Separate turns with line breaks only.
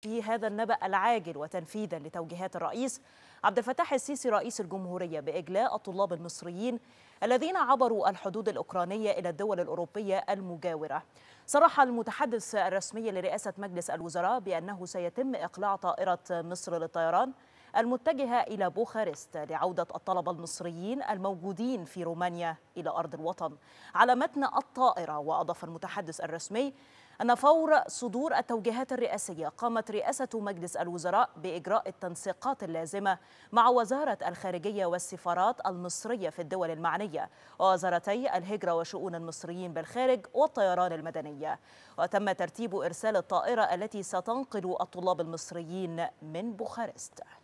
في هذا النبأ العاجل وتنفيذا لتوجيهات الرئيس عبد الفتاح السيسي رئيس الجمهورية بإجلاء الطلاب المصريين الذين عبروا الحدود الأوكرانية إلى الدول الأوروبية المجاورة صرح المتحدث الرسمي لرئاسة مجلس الوزراء بأنه سيتم إقلاع طائرة مصر للطيران المتجهة إلى بوخارست لعودة الطلبة المصريين الموجودين في رومانيا إلى أرض الوطن على متن الطائرة وأضاف المتحدث الرسمي أن فور صدور التوجيهات الرئاسية قامت رئاسة مجلس الوزراء بإجراء التنسيقات اللازمة مع وزارة الخارجية والسفارات المصرية في الدول المعنية ووزارتي الهجرة وشؤون المصريين بالخارج والطيران المدنية وتم ترتيب إرسال الطائرة التي ستنقل الطلاب المصريين من بوخارست